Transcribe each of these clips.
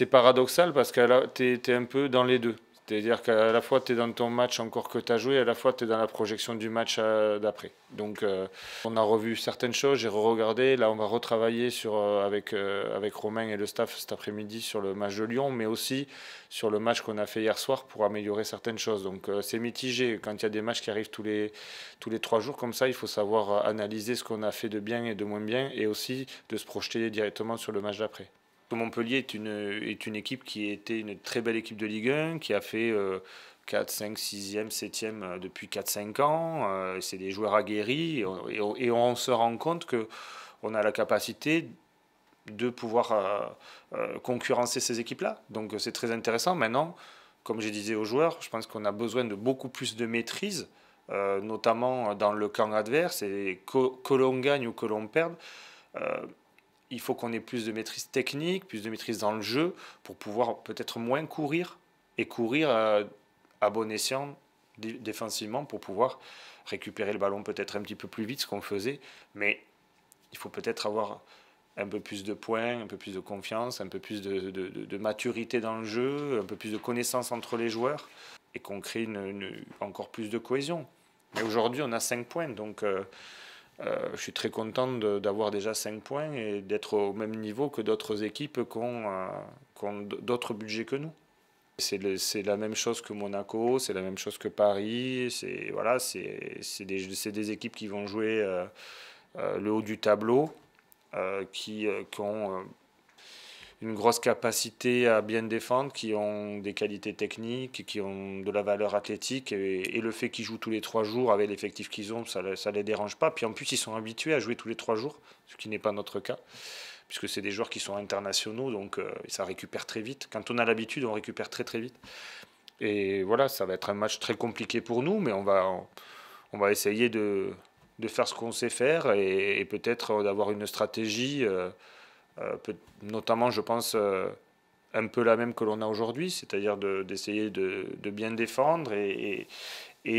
c'est paradoxal parce que tu es, un peu dans les deux. C'est-à-dire qu'à la fois tu es dans ton match encore que tu as joué, à la fois tu es dans la projection du match euh, d'après. Donc euh, on a revu certaines choses, j'ai regardé Là on va retravailler euh, avec, Romain et le staff cet après-midi sur le match de Lyon, mais aussi sur le match qu'on a fait hier soir pour améliorer certaines choses. Donc c'est mitigé. Quand il y a des matchs qui arrivent tous les trois jours comme ça, il faut savoir analyser ce qu'on a fait de bien et de moins bien et aussi de se projeter directement sur le match d'après. Montpellier est une, est une équipe qui était une très belle équipe de Ligue 1, qui a fait 4, 5, 6e, 7e depuis 4-5 ans. Euh, c'est des joueurs aguerris et on, se rend compte que on a la capacité de pouvoir euh, euh, concurrencer ces équipes-là. Donc c'est très intéressant. Maintenant, comme je disais aux joueurs, je pense qu'on a besoin de beaucoup plus de maîtrise, notamment dans le camp adverse, et que, que l'on gagne ou que l'on perde il faut qu'on ait plus de maîtrise technique, plus de maîtrise dans le jeu pour pouvoir peut-être moins courir et courir euh, à bon escient défensivement pour pouvoir récupérer le ballon peut-être un petit peu plus vite ce qu'on faisait. Mais il faut peut-être avoir un peu plus de points, un peu plus de confiance, un peu plus de, maturité dans le jeu, un peu plus de connaissances entre les joueurs et qu'on crée une, encore plus de cohésion. Mais aujourd'hui, on a 5 points, donc... Euh, euh, je suis très content d'avoir déjà 5 points et d'être au même niveau que d'autres équipes qui ont, euh, d'autres budgets que nous. C'est la même chose que Monaco, c'est la même chose que Paris. C'est voilà, des, des, équipes qui vont jouer euh, le haut du tableau, qui, qui, ont une grosse capacité à bien défendre, qui ont des qualités techniques, qui ont de la valeur athlétique. Et, le fait qu'ils jouent tous les trois jours avec l'effectif qu'ils ont, ça ne les dérange pas. Puis en plus, ils sont habitués à jouer tous les trois jours, ce qui n'est pas notre cas, puisque c'est des joueurs qui sont internationaux, donc euh, ça récupère très vite. Quand on a l'habitude, on récupère très très vite. Et voilà, ça va être un match très compliqué pour nous, mais on va, on, va essayer de, de, faire ce qu'on sait faire et, peut-être d'avoir une stratégie. Euh, euh, notamment, je pense, euh, un peu la même que l'on a aujourd'hui, c'est-à-dire d'essayer de, bien défendre et,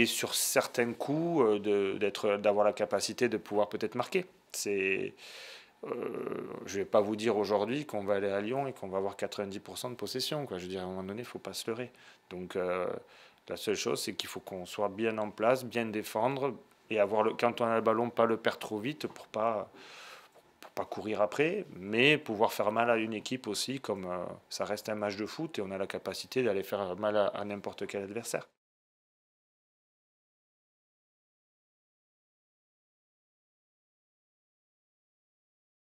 sur certains coups, euh, d'avoir la capacité de pouvoir peut-être marquer. C'est. je ne vais pas vous dire aujourd'hui qu'on va aller à Lyon et qu'on va avoir 90% de possession. Quoi. Je veux dire, à un moment donné, il ne faut pas se leurrer. Donc, la seule chose, c'est qu'il faut qu'on soit bien en place, bien défendre et avoir, le, quand on a le ballon, pas le perdre trop vite pour pas pas courir après, mais pouvoir faire mal à une équipe aussi, comme euh, ça reste un match de foot et on a la capacité d'aller faire mal à, n'importe quel adversaire.